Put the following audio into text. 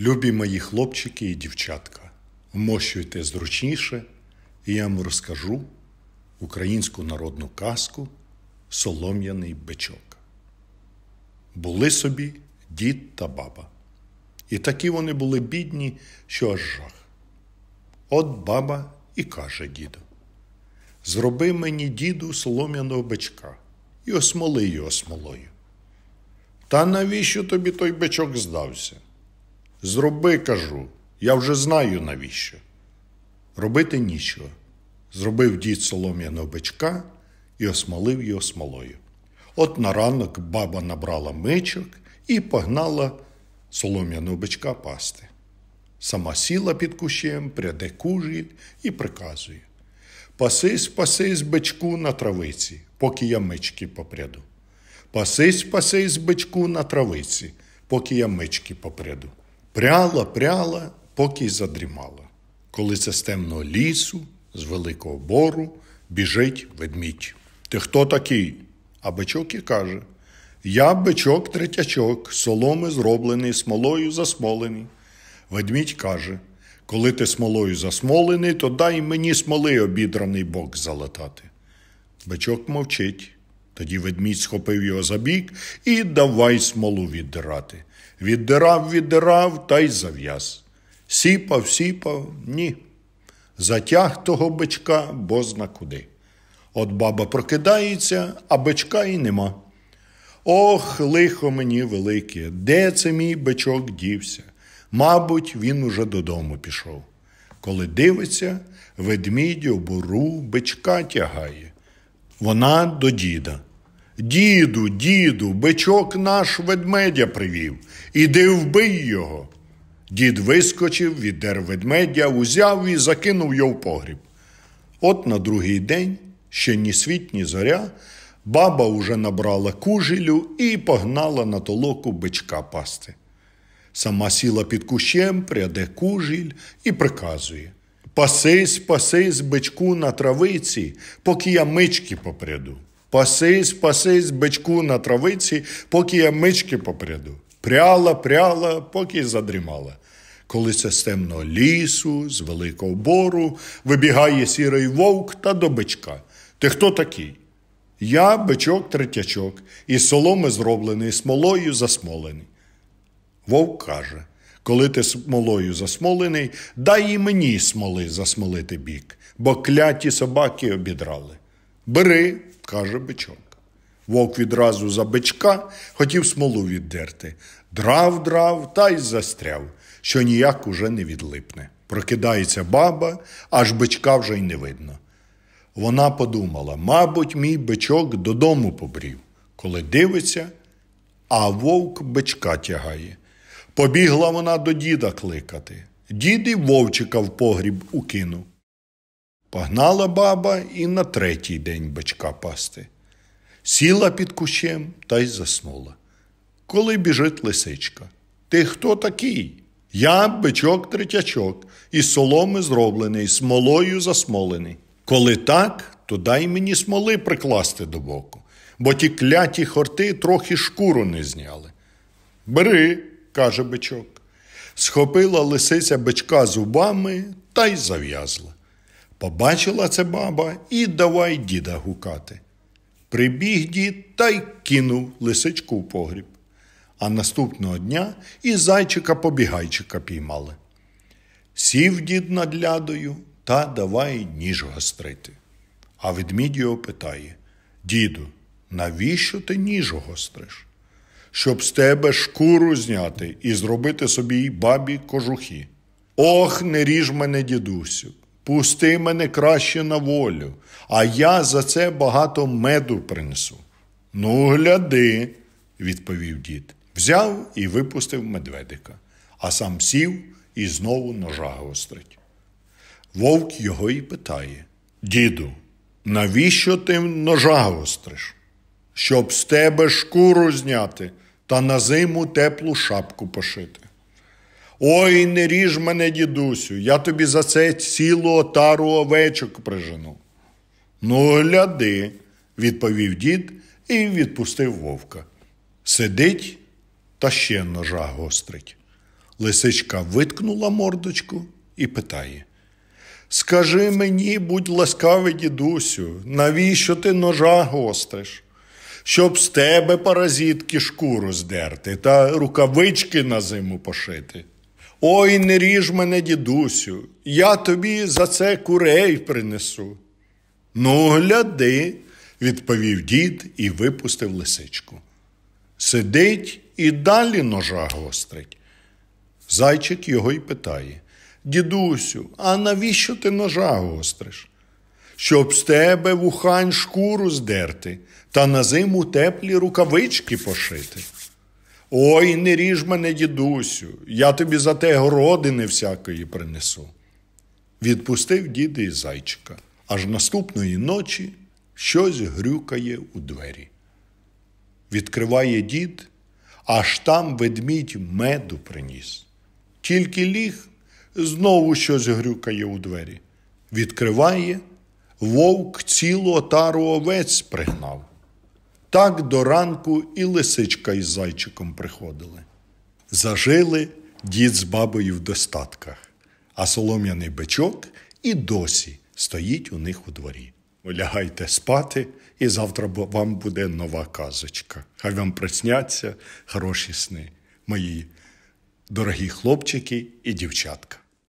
Любі мої хлопчики і дівчатка, вмощуйте зручніше, і я вам розкажу українську народну казку Солом'яний бичок. Були собі дід та баба. І такі вони були бідні, що аж жах. От баба і каже діду: Зроби мені, діду, солом'яного бичка і осмоли його смолою. Та навіщо тобі той бичок здався? Зроби, кажу, я вже знаю навіщо. Робити нічого. Зробив дід солом'яного бичка і осмолив його смолою. От на ранок баба набрала мичок і погнала солом'яного бичка пасти. Сама сіла під кущем, пряде кужі і приказує Пасись, пасись, бичку на травиці, поки я мички попряду. Пасись, пасись, бичку на травиці, поки я мички попряду пряла, пряла, поки й задрімала, коли це з темного лісу, з великого бору біжить ведмідь. Ти хто такий? А бичок і каже Я бичок третячок, соломи зроблений, смолою засмолений. Ведмідь каже Коли ти смолою засмолений, то дай мені смоли обідраний бок залатати. Бичок мовчить. Тоді ведмідь схопив його за бік і давай смолу віддирати. Віддирав, віддирав та й зав'яз. Сіпав, сіпав, ні. Затяг того бичка бозна куди. От баба прокидається, а бичка й нема. Ох, лихо мені велике, де це мій бичок дівся? Мабуть, він уже додому пішов. Коли дивиться, ведмідь обуру бичка тягає. Вона до діда. Діду, діду, бичок наш ведмедя привів, іди вбий його. Дід вискочив, віддер ведмедя, узяв і закинув його в погріб. От на другий день, ще ні світ, ні зоря, баба уже набрала кужелю і погнала на толоку бичка пасти. Сама сіла під кущем, пряде кужіль і приказує Пасись, пасись, бичку на травиці, поки я мички попряду. Пасись, пасись, бичку на травиці, поки я мички попряду. Пряла, пряла, поки задрімала. Коли це з темного лісу, з великого бору, вибігає сірий вовк та до бичка. Ти хто такий? Я бичок третячок, із соломи зроблений, смолою засмолений. Вовк каже коли ти смолою засмолений, дай і мені смоли засмолити бік, бо кляті собаки обідрали. Бери, каже бичок. Вовк відразу за бичка хотів смолу віддерти. Драв, драв та й застряв, що ніяк уже не відлипне. Прокидається баба, аж бичка вже й не видно. Вона подумала мабуть, мій бичок додому побрів. Коли дивиться, а вовк бичка тягає. Побігла вона до діда кликати. Дід і вовчика в погріб укинув. Погнала баба і на третій день бачка пасти. Сіла під кущем та й заснула. Коли біжить лисичка. Ти хто такий? Я бичок третячок, із соломи зроблений, смолою засмолений. Коли так, то дай мені смоли прикласти до боку, бо ті кляті хорти трохи шкуру не зняли. Бери, каже бичок. Схопила лисиця бичка зубами та й зав'язла. Побачила це баба і давай діда гукати. Прибіг дід та й кинув лисичку в погріб. А наступного дня і зайчика побігайчика піймали. Сів дід над лядою та давай ніж гострити. А ведмідь його питає Діду, навіщо ти ніж гостриш? Щоб з тебе шкуру зняти і зробити собі бабі кожухи. Ох, не ріж мене, дідусю! пусти мене краще на волю, а я за це багато меду принесу. Ну, гляди, відповів дід. Взяв і випустив медведика, а сам сів і знову ножа гострить. Вовк його й питає Діду, навіщо ти ножа гостриш? Щоб з тебе шкуру зняти та на зиму теплу шапку пошити. Ой, не ріж мене, дідусю, я тобі за це цілу отару овечок прижену. Ну, гляди, відповів дід і відпустив вовка. Сидить та ще ножа гострить. Лисичка виткнула мордочку і питає: Скажи мені, будь ласкавий, дідусю, навіщо ти ножа гостриш? Щоб з тебе паразитки шкуру здерти та рукавички на зиму пошити. Ой, не ріж мене, дідусю, я тобі за це курей принесу. Ну, гляди, відповів дід і випустив лисичку. Сидить і далі ножа гострить. Зайчик його й питає Дідусю, а навіщо ти ножа гостриш? Щоб з тебе вухань шкуру здерти та на зиму теплі рукавички пошити. Ой, не ріж мене, дідусю, я тобі за те городини всякої принесу. Відпустив діда і зайчика. Аж наступної ночі щось грюкає у двері. Відкриває дід, аж там ведмідь меду приніс. Тільки ліг знову щось грюкає у двері. Відкриває, вовк цілу отару овець пригнав. Так до ранку і лисичка із зайчиком приходили. Зажили дід з бабою в достатках, а солом'яний бичок і досі стоїть у них у дворі. Лягайте спати, і завтра вам буде нова казочка. Хай вам присняться хороші сни, мої дорогі хлопчики і дівчатка.